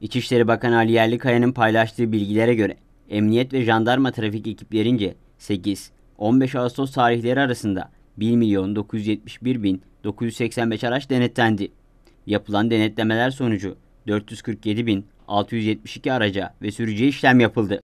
İçişleri Bakanı Ali Yerlikaya'nın paylaştığı bilgilere göre emniyet ve jandarma trafik ekiplerince 8-15 Ağustos tarihleri arasında 1 milyon 971 bin 985 araç denetlendi. Yapılan denetlemeler sonucu 447 bin 672 araca ve sürücüye işlem yapıldı.